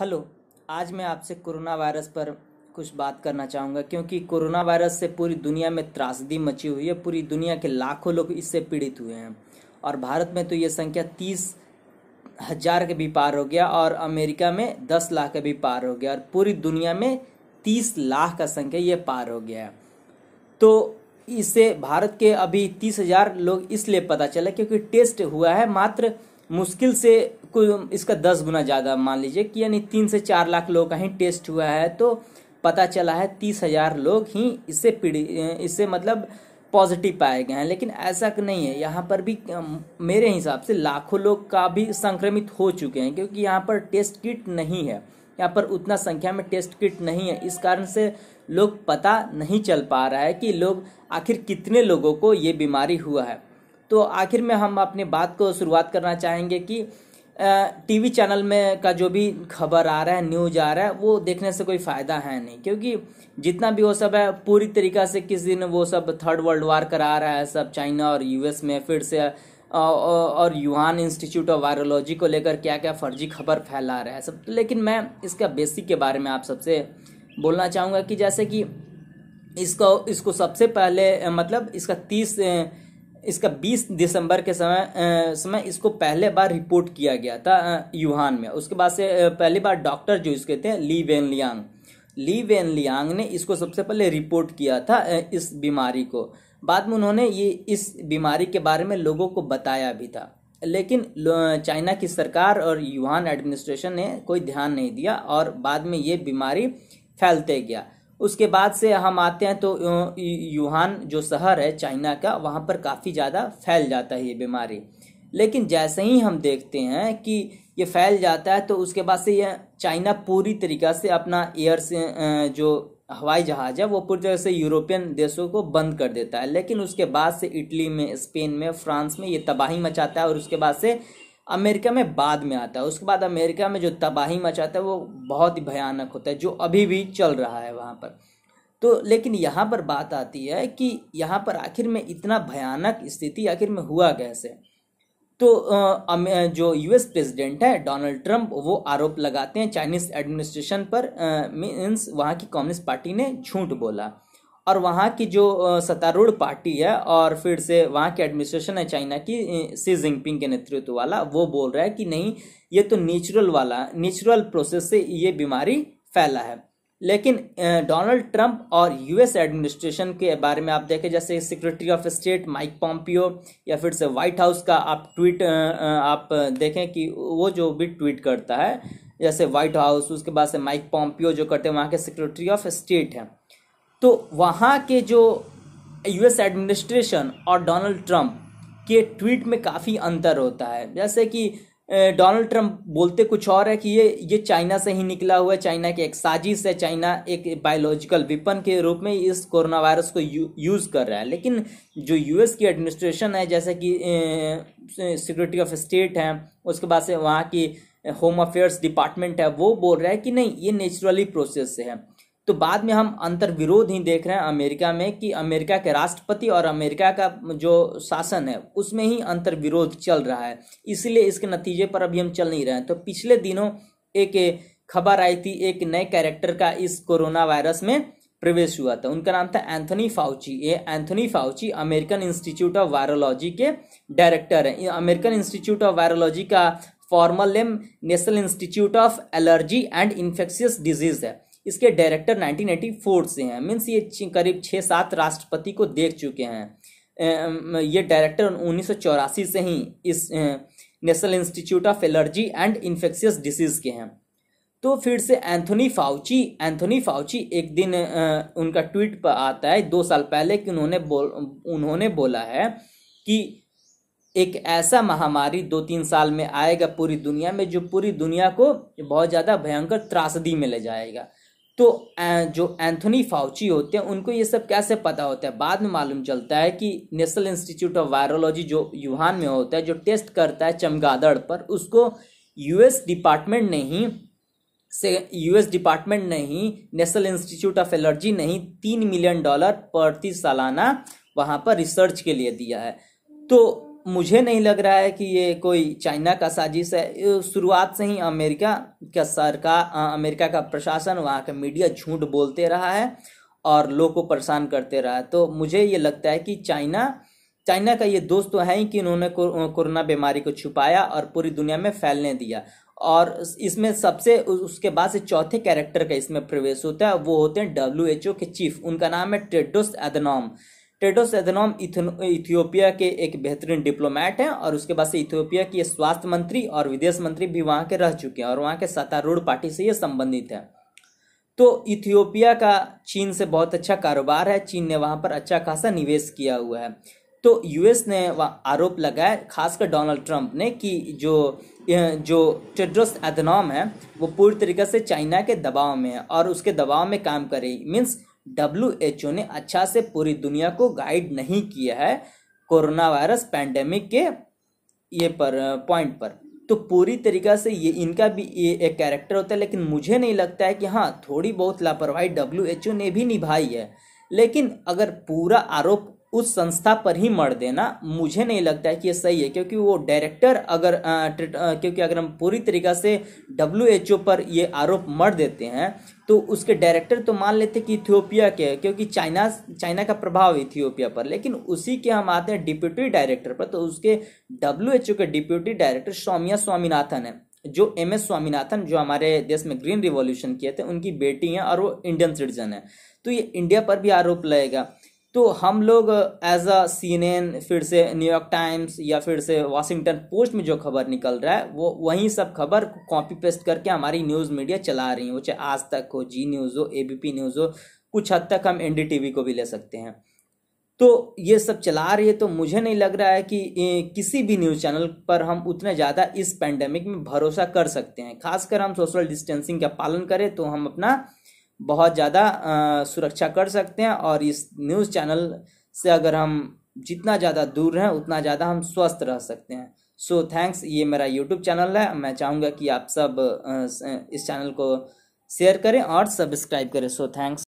hello आज मैं आपसे कोरोना वायरस पर कुछ बात करना चाहूँगा क्योंकि कोरोना वायरस से पूरी दुनिया में त्रासदी मची हुई है पूरी दुनिया के लाखों लोग इससे पीड़ित हुए हैं और भारत में तो ये संख्या तीस हजार के भी पार हो गया और अमेरिका में दस लाख के भी पार हो गया और पूरी दुनिया में तीस लाख का संख्या ये पार हो गया है तो इसे भारत के अभी तीस हजार लोग इसलिए पता चला क्योंकि टेस्ट हुआ है मात्र मुश्किल से कोई इसका दस गुना ज़्यादा मान लीजिए कि यानी तीन से चार लाख लोग का ही टेस्ट हुआ है तो पता चला है तीस हजार लोग ही इससे पीड़ित इससे मतलब पॉजिटिव पाए गए हैं लेकिन ऐसा नहीं है यहाँ पर भी मेरे हिसाब से लाखों लोग का भी संक्रमित हो चुके हैं क्योंकि यहाँ पर टेस्ट किट नहीं है यहाँ पर उतना संख्या में टेस्ट किट नहीं है इस कारण से लोग पता नहीं चल पा रहा है कि लोग आखिर कितने लोगों को ये बीमारी हुआ है तो आखिर में हम अपने बात को शुरुआत करना चाहेंगे कि टीवी चैनल में का जो भी खबर आ रहा है न्यूज आ रहा है वो देखने से कोई फ़ायदा है नहीं क्योंकि जितना भी वो सब है पूरी तरीका से किस दिन वो सब थर्ड वर्ल्ड वार करा रहा है सब चाइना और यूएस में फिर से और युहान इंस्टीट्यूट ऑफ वायरोलॉजी को लेकर क्या क्या फर्जी खबर फैला रहा है सब तो लेकिन मैं इसका बेसिक के बारे में आप सबसे बोलना चाहूँगा कि जैसे कि इसको इसको सबसे पहले मतलब इसका तीस इसका 20 दिसंबर के समय समय इसको पहले बार रिपोर्ट किया गया था यूहान में उसके बाद से पहली बार डॉक्टर जो इसके थे Li Wenliang Li Wenliang ने इसको सबसे पहले रिपोर्ट किया था इस बीमारी को बाद में उन्होंने ये इस बीमारी के बारे में लोगों को बताया भी था लेकिन चाइना की सरकार और यूहान एडमिनिस्ट्रेशन ने कोई ध्यान नहीं दिया और बाद में ये बीमारी फैलते गया उसके बाद से हम आते हैं तो यूहान जो शहर है चाइना का वहाँ पर काफ़ी ज़्यादा फैल जाता है ये बीमारी लेकिन जैसे ही हम देखते हैं कि ये फैल जाता है तो उसके बाद से यह चाइना पूरी तरीका से अपना एयर से जो हवाई जहाज़ है वो पूरी तरह से यूरोपियन देशों को बंद कर देता है लेकिन उसके बाद से इटली में स्पेन में फ्रांस में ये तबाही मचाता है और उसके बाद से अमेरिका में बाद में आता है उसके बाद अमेरिका में जो तबाही मचाता है वो बहुत ही भयानक होता है जो अभी भी चल रहा है वहाँ पर तो लेकिन यहाँ पर बात आती है कि यहाँ पर आखिर में इतना भयानक स्थिति आखिर में हुआ कैसे तो जो यूएस प्रेसिडेंट है डोनाल्ड ट्रंप वो आरोप लगाते हैं चाइनीज़ एडमिनिस्ट्रेशन पर मीन्स वहाँ की कम्युनिस्ट पार्टी ने झूठ बोला और वहाँ की जो सत्तारूढ़ पार्टी है और फिर से वहाँ की एडमिनिस्ट्रेशन है चाइना की सी जिनपिंग के नेतृत्व वाला वो बोल रहा है कि नहीं ये तो नेचुरल वाला नेचुरल प्रोसेस से ये बीमारी फैला है लेकिन डोनाल्ड ट्रंप और यूएस एडमिनिस्ट्रेशन के बारे में आप देखें जैसे secretary of state Mike Pompeo या फिर से व्हाइट हाउस का आप ट्वीट आप देखें कि वो जो भी ट्वीट करता है जैसे व्हाइट हाउस उसके बाद से माइक पॉम्पियो जो करते हैं वहाँ के सेक्रेटरी ऑफ स्टेट हैं तो वहाँ के जो यूएस एडमिनिस्ट्रेशन और डोनाल्ड ट्रंप के ट्वीट में काफ़ी अंतर होता है जैसे कि डोनाल्ड ट्रंप बोलते कुछ और है कि ये ये चाइना से ही निकला हुआ है चाइना की एक साजिश है चाइना एक बायोलॉजिकल विपन के रूप में इस कोरोना वायरस को यू, यूज़ कर रहा है लेकिन जो यूएस की एडमिनिस्ट्रेशन है जैसे कि सिक्योरिटी ऑफ स्टेट है उसके बाद से वहाँ की होम अफेयर्स डिपार्टमेंट है वो बोल रहा है कि नहीं ये नेचुरली प्रोसेस है तो बाद में हम अंतर विरोध ही देख रहे हैं अमेरिका में कि अमेरिका के राष्ट्रपति और अमेरिका का जो शासन है उसमें ही अंतर विरोध चल रहा है इसलिए इसके नतीजे पर अभी हम चल नहीं रहे हैं तो पिछले दिनों एक खबर आई थी एक नए कैरेक्टर का इस कोरोना वायरस में प्रवेश हुआ था उनका नाम था एंथनी फाउची ये Anthony Fauci American Institute of Virology के डायरेक्टर हैं अमेरिकन इंस्टीट्यूट ऑफ वायरोलॉजी का formal name National Institute of Allergy and Infectious Disease है इसके डायरेक्टर 1984 से हैं मीन्स ये करीब छः सात राष्ट्रपति को देख चुके हैं ये डायरेक्टर उन्नीस से ही इस National Institute of Allergy and Infectious Diseases के हैं तो फिर से एंथोनी फाउची एंथोनी फाउची एक दिन उनका ट्वीट पर आता है दो साल पहले कि उन्होंने बोल उन्होंने बोला है कि एक ऐसा महामारी दो तीन साल में आएगा पूरी दुनिया में जो पूरी दुनिया को बहुत ज़्यादा भयंकर त्रासदी में ले जाएगा तो जो एंथोनी फाउची होते हैं उनको ये सब कैसे पता होता है बाद में मालूम चलता है कि नेशनल इंस्टीट्यूट ऑफ वायरोलॉजी जो यूहान में होता है जो टेस्ट करता है चमगादड़ पर उसको यूएस डिपार्टमेंट ने ही से यूएस डिपार्टमेंट ने ही नेशनल इंस्टीट्यूट ऑफ एलर्जी ने ही तीन मिलियन डॉलर प्रति सालाना वहाँ पर रिसर्च के लिए दिया है तो मुझे नहीं लग रहा है कि ये कोई चाइना का साजिश है शुरुआत से ही अमेरिका का सरकार अमेरिका का प्रशासन वहाँ का मीडिया झूठ बोलते रहा है और लोग को परेशान करते रहा है तो मुझे ये लगता है कि चाइना चाइना का ये दोस्त तो है ही कि उन्होंने कोरोना बीमारी को छुपाया और पूरी दुनिया में फैलने दिया और इसमें सबसे उसके बाद से चौथे कैरेक्टर का इसमें प्रवेश होता है वो होते हैं डब्ल्यू एच ओ के चीफ उनका नाम है Tedros Adhanom Tedros Adhanom Ethiopia के एक बेहतरीन डिप्लोमेट हैं और उसके बाद से इथियोपिया की स्वास्थ्य मंत्री और विदेश मंत्री भी वहाँ के रह चुके हैं और वहाँ के सत्तारूढ़ पार्टी से ये संबंधित हैं तो इथियोपिया का चीन से बहुत अच्छा कारोबार है चीन ने वहाँ पर अच्छा खासा निवेश किया हुआ है तो यूएस ने आरोप लगाया खासकर डोनाल्ड ट्रंप ने कि जो जो टेड्रोस एथनॉम है वो पूरी तरीके से चाइना के दबाव में है और उसके दबाव में काम करे मीन्स डब्ल्यू एच ओ ने अच्छा से पूरी दुनिया को गाइड नहीं किया है कोरोना वायरस पैंडेमिक के ये पर पॉइंट पर तो पूरी तरीका से ये इनका भी ये एक कैरेक्टर होता है लेकिन मुझे नहीं लगता है कि हाँ थोड़ी बहुत लापरवाही डब्ल्यू एच ओ ने भी निभाई है लेकिन अगर पूरा आरोप उस संस्था पर ही मर देना मुझे नहीं लगता है कि ये सही है क्योंकि वो डायरेक्टर अगर आ, आ, क्योंकि अगर हम पूरी तरीका से डब्ल्यू पर ये आरोप मर देते हैं तो उसके डायरेक्टर तो मान लेते कि इथियोपिया के क्योंकि चाइना चाइना का प्रभाव इथियोपिया पर लेकिन उसी के हम आते हैं डिप्यूटी डायरेक्टर पर तो उसके डब्ल्यू के डिप्यूटी डायरेक्टर सौम्या स्वामीनाथन है जो एम एस स्वामीनाथन जो हमारे देश में ग्रीन रिवॉल्यूशन किए थे उनकी बेटी हैं और वो इंडियन सिटीजन है तो ये इंडिया पर भी आरोप लगेगा तो हम लोग as a C N N फिर से न्यूयॉर्क टाइम्स या फिर से वाशिंगटन पोस्ट में जो खबर निकल रहा है वो वही सब खबर कॉपी पेस्ट करके हमारी न्यूज़ मीडिया चला रही है वो चाहे आज तक हो जी न्यूज़ हो ए बी पी न्यूज़ हो कुछ हद तक हम एन डी टी वी को भी ले सकते हैं तो ये सब चला रही है तो मुझे नहीं लग रहा है कि किसी भी न्यूज़ चैनल पर हम उतना ज़्यादा इस पैंडेमिक में भरोसा कर सकते हैं खासकर हम सोशल डिस्टेंसिंग का पालन करें तो हम अपना बहुत ज़्यादा सुरक्षा कर सकते हैं और इस न्यूज़ चैनल से अगर हम जितना ज़्यादा दूर रहें उतना ज़्यादा हम स्वस्थ रह सकते हैं सो so, थैंक्स ये मेरा यूट्यूब चैनल है मैं चाहूँगा कि आप सब इस चैनल को शेयर करें और सब्सक्राइब करें सो so, थैंक्स